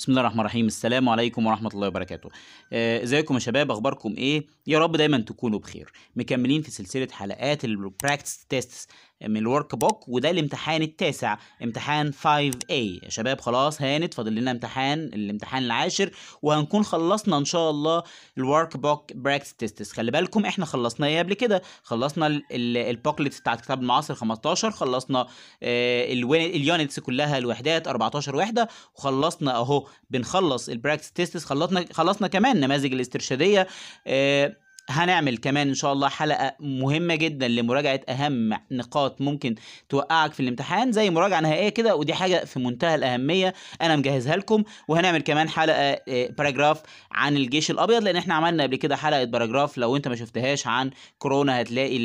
بسم الله الرحمن الرحيم السلام عليكم ورحمة الله وبركاته آه، ازيكم يا شباب اخباركم ايه يا رب دايما تكونوا بخير مكملين في سلسلة حلقات البراكتس تيست من الورك بوك وده الامتحان التاسع امتحان 5A يا شباب خلاص هانت فاضل لنا امتحان الامتحان العاشر وهنكون خلصنا ان شاء الله الورك بوك براكتس تيست خلي بالكم احنا خلصنا ايه قبل كده خلصنا البوكلتس بتاعت كتاب المعاصر 15 خلصنا آه، اليونتس كلها الوحدات 14 وحده وخلصنا اهو بنخلص البراكتس تيستس خلصنا خلصنا كمان نماذج الاسترشاديه آه، هنعمل كمان ان شاء الله حلقه مهمه جدا لمراجعه اهم نقاط ممكن توقعك في الامتحان زي مراجعه نهائيه كده ودي حاجه في منتهى الاهميه انا مجهزها لكم وهنعمل كمان حلقه آه، باراجراف عن الجيش الابيض لان احنا عملنا قبل كده حلقه باراجراف لو انت ما شفتهاش عن كورونا هتلاقي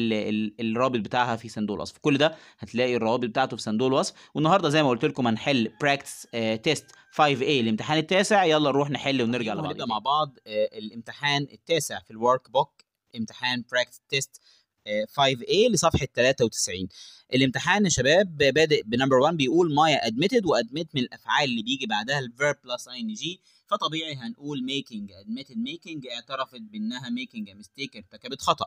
الرابط بتاعها في صندوق الوصف كل ده هتلاقي الروابط بتاعته في صندوق الوصف والنهارده زي ما قلت لكم هنحل براكتس آه، تيست 5A ايه، الامتحان التاسع يلا نروح نحل ونرجع لبعض مع بعض آه، الامتحان التاسع في الورك بوك امتحان براكتس تيست 5A آه، لصفحه 93 الامتحان يا شباب بادئ بنمبر 1 بيقول مايا ادميتد وادميت من الافعال اللي بيجي بعدها الفيرب بلس اي ان جي فطبيعي هنقول ميكينج ادميتد ميكينج اعترفت بانها ميكينج ميستيك ارتكبت خطا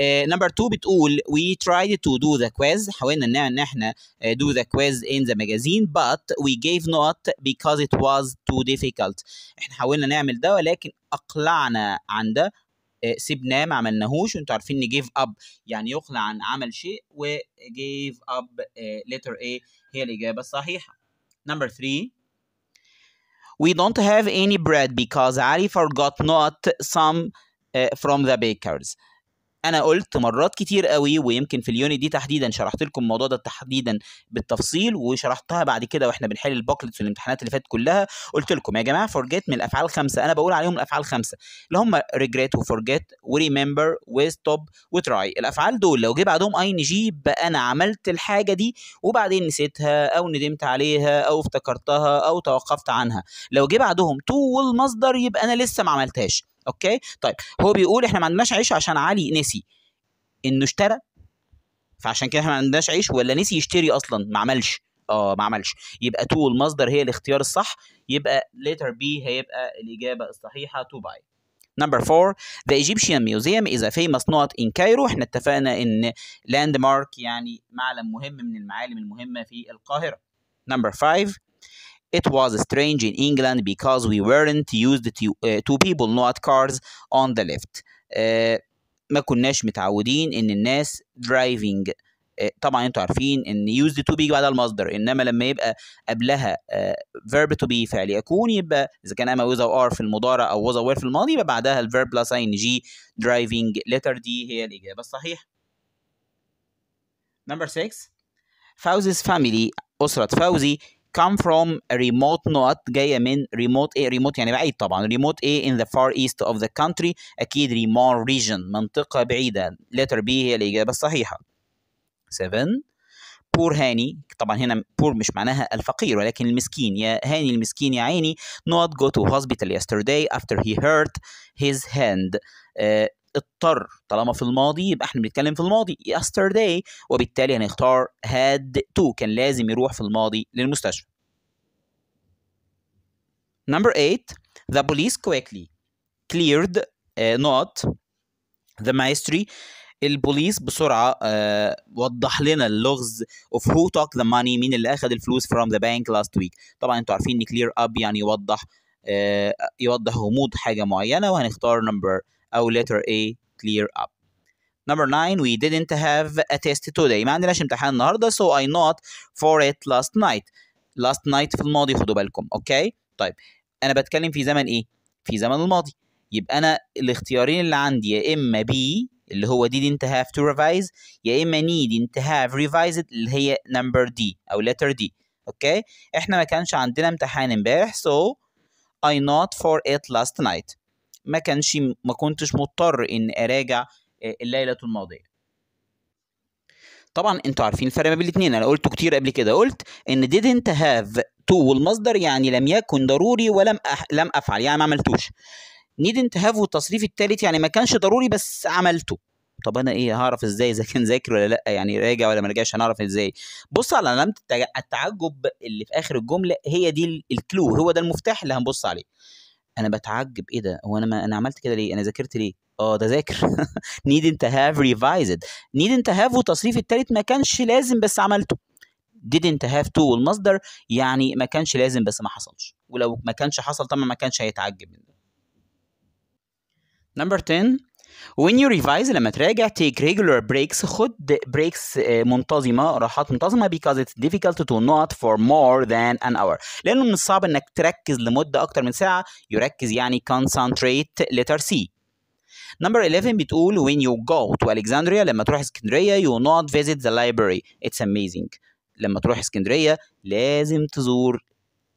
نمبر آه، 2 بتقول وي ترايد تو دو ذا كويز حاولنا ان احنا دو ذا كويز ان ذا ماجازين بات وي جيف نوت بيكوز ات واز تو ديفيكالت احنا حاولنا نعمل ده ولكن اقلعنا عن ده آه، سيبناه ما عملناهوش وانتوا عارفين ان جيف اب يعني يقلع عن عمل شيء وجيف اب ليتر A هي الاجابه الصحيحه نمبر 3 We don't have any bread because Ali forgot not some uh, from the bakers. انا قلت مرات كتير قوي ويمكن في اليونت دي تحديدا شرحت لكم الموضوع ده تحديدا بالتفصيل وشرحتها بعد كده واحنا بنحل البوكلتس والامتحانات اللي فاتت كلها قلت لكم يا جماعه فورجيت من الافعال الخمسه انا بقول عليهم الافعال الخمسه اللي هم ريجريت وفورجيت وريمبر وستوب وتراي الافعال دول لو جه بعدهم اي ان جي بقى انا عملت الحاجه دي وبعدين نسيتها او ندمت عليها او افتكرتها او توقفت عنها لو جه بعدهم تو والمصدر يبقى انا لسه ما عملتهاش اوكي طيب هو بيقول احنا ما عندناش عيش عشان علي نسي انه اشترى فعشان كده احنا ما عندناش عيش ولا نسي يشتري اصلا ما عملش اه ما عملش يبقى تو المصدر هي الاختيار الصح يبقى letter B هيبقى الاجابه الصحيحه تو باي Number four, the Egyptian Museum is a famous not in Cairo. احنا اتفقنا ان landmark يعني معلم مهم من المعالم المهمة في القاهرة. Number five, It was strange in England because we weren't used to, uh, to people not cars on the left. Uh, ما كناش متعودين ان الناس driving uh, طبعا انتوا عارفين ان used to be بعد المصدر انما لما يبقى قبلها uh, verb to be فعل يكون يبقى اذا كان اما with are في المضارع او was or في الماضي يبقى بعدها verb plus ing driving letter دي هي الاجابه الصحيحه. Number 6 فوزي's family أسرة فوزي come from a remote not جايه من remote ايه remote يعني بعيد طبعا remote ايه in the far east of the country اكيد remote region منطقه بعيده letter B هي الاجابه الصحيحه 7 poor هاني طبعا هنا poor مش معناها الفقير ولكن المسكين يا هاني المسكين يا عيني not go to hospital yesterday after he hurt his hand اضطر طالما في الماضي يبقى احنا بنتكلم في الماضي yesterday وبالتالي هنختار had to كان لازم يروح في الماضي للمستشفى number 8 the police quickly cleared uh, not the maestry البوليس بسرعة uh, وضح لنا اللغز of who took the money مين اللي أخذ الفلوس from the bank last week طبعا انتوا عارفين ان clear up يعني يوضح uh, يوضح غموض حاجة معينة وهنختار number أو letter A clear up Number 9 we didn't have a test today ما عندناش امتحان النهاردة so I not for it last night last night في الماضي خدوا بالكم أوكي طيب أنا بتكلم في زمن إيه في زمن الماضي يبقى أنا الاختيارين اللي عندي يا إما B اللي هو didn't have to revise يا إما needn't have revised اللي هي number D أو letter D أوكي إحنا ما كانش عندنا امتحان امبارح so I not for it last night ما كانش ما كنتش مضطر ان اراجع آه، الليله الماضيه طبعا انتوا عارفين الفرق ما بين الاثنين انا قلته كتير قبل كده قلت ان didn't have to والمصدر يعني لم يكن ضروري ولم أح... لم افعل يعني ما عملتوش needn't have والتصريف الثالث يعني ما كانش ضروري بس عملته طب انا ايه هعرف ازاي اذا كان ذاكر ولا لا يعني راجع ولا ما راجعش هنعرف ازاي بص على علامه التعجب اللي في اخر الجمله هي دي الكلو هو ده المفتاح اللي هنبص عليه انا بتعجب ايه ده هو انا ما انا عملت كده ليه انا ذاكرت ليه اه ده ذاكر نيد انت have revised نيد انت هاف وتصريف التالت ما كانش لازم بس عملته didn't have to والمصدر يعني ما كانش لازم بس ما حصلش ولو ما كانش حصل طبعا ما كانش هيتعجب منه number 10 when you revise لما تراجع take regular breaks خد breaks منتظمه راحات منتظمه because it's difficult to not for more than an hour لانه من الصعب انك تركز لمده اكتر من ساعه يركز يعني concentrate letter C Number 11 بتقول when you go to Alexandria لما تروح اسكندرية you not visit the library it's amazing لما تروح اسكندرية لازم تزور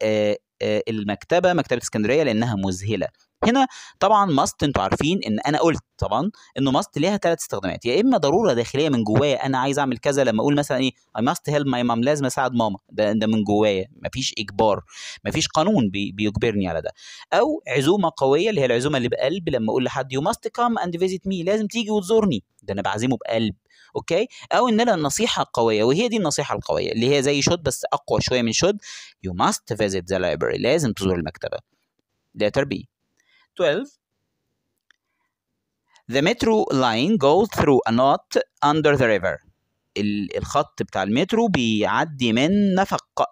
آآ آآ المكتبة مكتبة اسكندرية لأنها مذهلة هنا طبعا ماست انتوا عارفين ان انا قلت طبعا انه ماست ليها ثلاث استخدامات يا اما ضروره داخليه من جوايا انا عايز اعمل كذا لما اقول مثلا ايه اي ماست هيلب ماي مام لازم اساعد ماما ده, ده من جوايا مفيش اجبار مفيش قانون بي بيجبرني على ده او عزومه قويه اللي هي العزومه اللي بقلب لما اقول لحد يو ماست كام اند فيزيت مي لازم تيجي وتزورني ده انا بعزمه بقلب اوكي او ان انا النصيحه القويه وهي دي النصيحه القويه اللي هي زي شود بس اقوى شويه من شود يو ماست فيزيت ذا لايبرري لازم تزور المكتبه ده تربيه 12 The metro line goes through a knot under the river الخط بتاع المترو بيعدي من نفق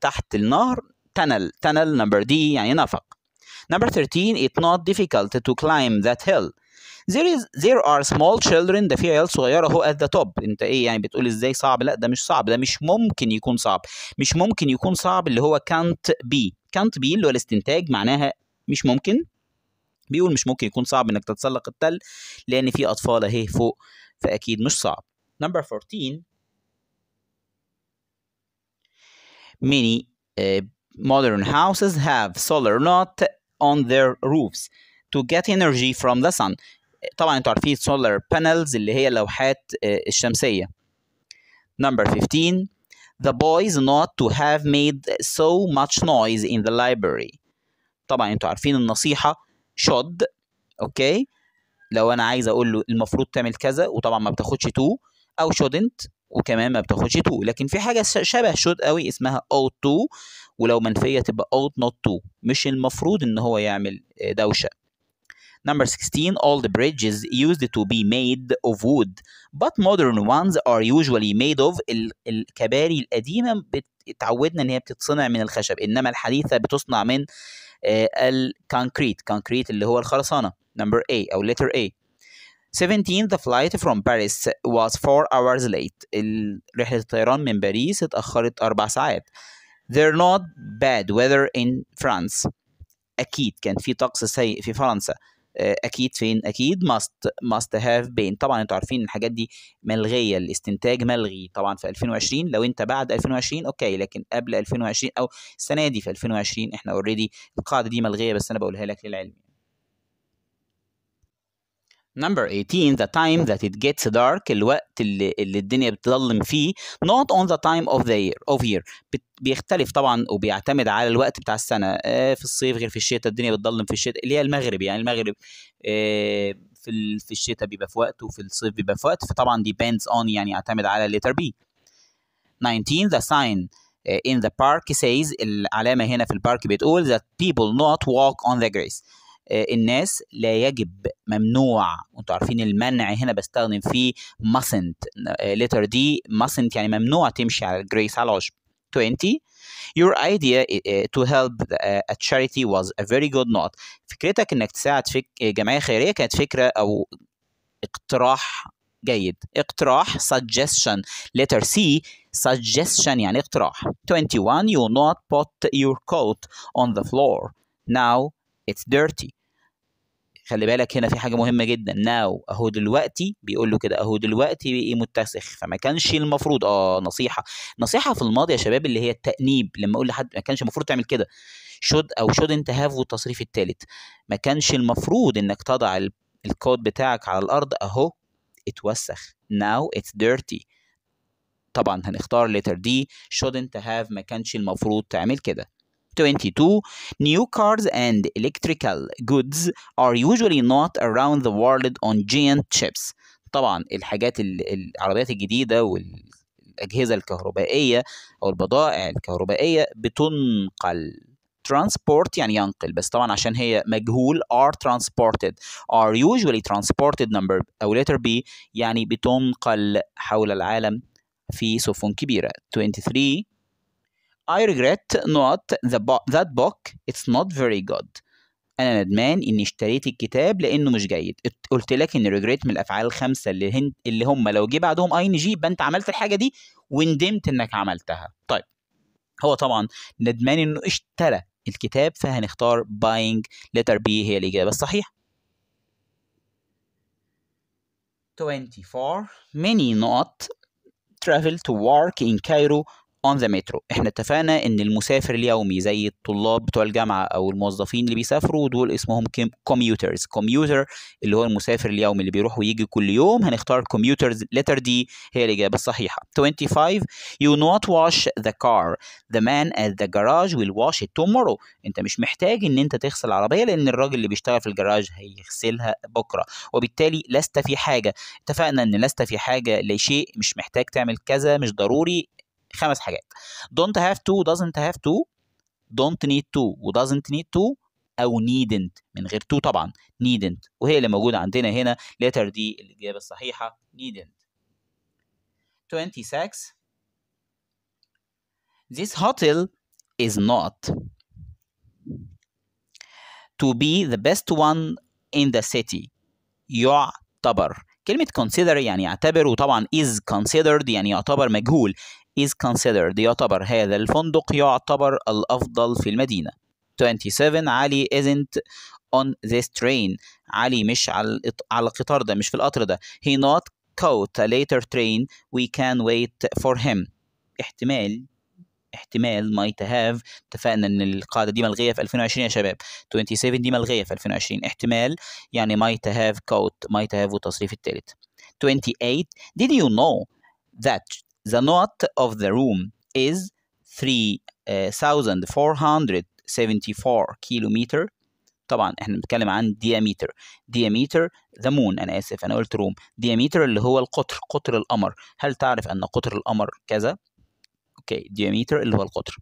تحت النهر tunnel tunnel نمبر دي يعني نفق نمبر 13 it's not difficult to climb that hill there is there are small children ده في عيال صغيره هو at the top انت ايه يعني بتقول ازاي صعب لا ده مش صعب ده مش ممكن يكون صعب مش ممكن يكون صعب اللي هو can't be can't be اللي هو الاستنتاج معناها مش ممكن بيقول مش ممكن يكون صعب انك تتسلق التل لان في اطفال اهي فوق فاكيد مش صعب نمبر 14 many uh, modern houses have solar not on their roofs to get energy from the sun طبعا انتوا عارفين solar panels اللي هي لوحات uh, الشمسية number 15 the boys not to have made so much noise in the library طبعا انتوا عارفين النصيحة شد اوكي لو انا عايز اقول له المفروض تعمل كذا وطبعا ما بتاخدش تو او شودنت وكمان ما بتاخدش تو لكن في حاجه شبه شود قوي اسمها او تو ولو منفيه تبقى اوت نوت تو مش المفروض ان هو يعمل آه، دوشه Number 16, all the bridges used to be made of wood, but modern ones are usually made of الكباري القديمة اتعودنا ان هي بتتصنع من الخشب انما الحديثة بتصنع من آه، الكونكريت كونكريت اللي هو الخرسانة نمبر A أو letter A 17 the flight from Paris was 4 hours late رحلة الطيران من باريس اتأخرت أربع ساعات They're not bad weather in France أكيد كان في طقس سيء في فرنسا اكيد فين اكيد ماست ماست هاف بين طبعا انتوا عارفين الحاجات دي ملغيه الاستنتاج ملغي طبعا في 2020 لو انت بعد 2020 اوكي لكن قبل 2020 او السنه دي في 2020 احنا اوريدي القاعده دي ملغيه بس انا بقولها لك للعلم Number 18 the time that it gets dark الوقت اللي, اللي الدنيا بتظلم فيه not on the time of the year of year بيختلف طبعا وبيعتمد على الوقت بتاع السنة آه، في الصيف غير في الشتاء الدنيا بتظلم في الشتاء اللي هي المغرب يعني المغرب آه، في في الشتاء بيبقى في وقت وفي الصيف بيبقى في وقت فطبعا depends on يعني يعتمد على letter B 19 the sign آه، in the park says العلامة هنا في البارك بتقول that people not walk on the grass آه، الناس لا يجب ممنوع وانتوا عارفين المنع هنا بستخدم فيه mustn't آه، letter دي mustn't يعني ممنوع تمشي على الجريس على العشب 20 Your idea آه، to help a charity was a very good not فكرتك انك تساعد فك جمعيه خيريه كانت فكره او اقتراح جيد اقتراح suggestion letter C suggestion يعني اقتراح 21 you not put your coat on the floor now it's dirty خلي بالك هنا في حاجه مهمه جدا ناو اهو دلوقتي بيقول له كده اهو دلوقتي بقي متسخ فما كانش المفروض اه نصيحه نصيحه في الماضي يا شباب اللي هي التانيب لما اقول لحد ما كانش المفروض تعمل كده شود او شود انت هاف والتصريف الثالث ما كانش المفروض انك تضع الكود بتاعك على الارض اهو اتوسخ ناو اتس ديرتي طبعا هنختار لتر دي shouldn't have ما كانش المفروض تعمل كده 22 new cars and electrical goods are usually not around the world on giant chips طبعا الحاجات العربيات الجديده والاجهزه الكهربائيه او البضائع الكهربائيه بتنقل transport يعني ينقل بس طبعا عشان هي مجهول are transported are usually transported number او letter B يعني بتنقل حول العالم في سفن كبيرة 23 I regret not the bo that book it's not very good انا ندمان اني اشتريت الكتاب لانه مش جيد قلت لك ان regret من الافعال الخمسه اللي هن... اللي هم لو جه بعدهم اي يبقى انت عملت الحاجه دي وندمت انك عملتها طيب هو طبعا ندمان انه اشترى الكتاب فهنختار باينج letter B هي الاجابه الصحيحه 24 many not travel to work in Cairo اون ذا مترو احنا اتفقنا ان المسافر اليومي زي الطلاب بتوع الجامعه او الموظفين اللي بيسافروا دول اسمهم كوميوترز كوميوتر اللي هو المسافر اليومي اللي بيروح ويجي كل يوم هنختار كوميوترز لتر دي هي الاجابه الصحيحه 25 you not wash the car the man at the garage will wash it tomorrow انت مش محتاج ان انت تغسل العربيه لان الراجل اللي بيشتغل في الجراج هيغسلها بكره وبالتالي لست في حاجه اتفقنا ان لست في حاجه لشيء مش محتاج تعمل كذا مش ضروري خمس حاجات don't have to doesn't have to don't need to و doesn't need to او needn't من غير to طبعا needn't وهي اللي موجوده عندنا هنا letter D الاجابه الصحيحه needn't 26 This hotel is not to be the best one in the city يعتبر كلمة consider يعني يعتبر وطبعا is considered يعني يعتبر مجهول is considered يعتبر هذا الفندق يعتبر الأفضل في المدينة 27 علي isn't on this train علي مش على على القطار ده مش في القطر ده he not caught a later train we can wait for him احتمال احتمال might have اتفقنا ان القاعده دي ملغيه في 2020 يا شباب 27 دي ملغيه في 2020 احتمال يعني might have caught might have والتصريف الثالث 28 did you know that The knot of the room is 3474 كيلومتر طبعا احنا بنتكلم عن diameter diameter the moon انا اسف انا قلت روم diameter اللي هو القطر قطر القمر هل تعرف ان قطر القمر كذا اوكي diameter اللي هو القطر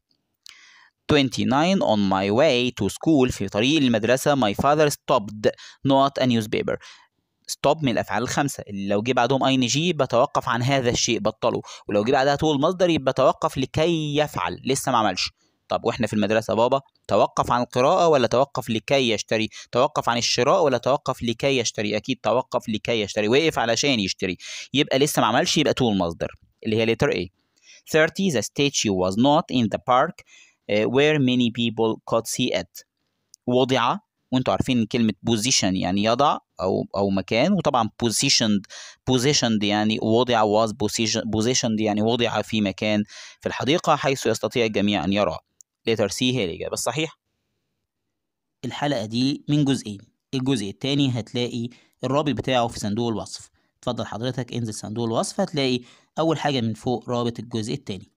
29 on my way to school في طريق المدرسة my father stopped not a newspaper ستوب من الافعال الخمسه اللي لو جه بعدهم اي جي بتوقف عن هذا الشيء بطله ولو جه بعدها تول مصدر يبقى توقف لكي يفعل لسه ما عملش طب واحنا في المدرسه بابا توقف عن القراءه ولا توقف لكي يشتري توقف عن الشراء ولا توقف لكي يشتري اكيد توقف لكي يشتري وقف علشان يشتري يبقى لسه ما عملش يبقى تول مصدر اللي هي letter A 30 the statue was not in the park uh, where many people could see it وضع وانتوا عارفين ان كلمه بوزيشن يعني يضع او او مكان وطبعا بوزيشند بوزيشند يعني وضع واز بوزيشند يعني وضع في مكان في الحديقه حيث يستطيع الجميع ان يرى ليتر سي هي الاجابه الصحيحه الحلقه دي من جزئين الجزء الثاني هتلاقي الرابط بتاعه في صندوق الوصف اتفضل حضرتك انزل صندوق الوصف هتلاقي اول حاجه من فوق رابط الجزء الثاني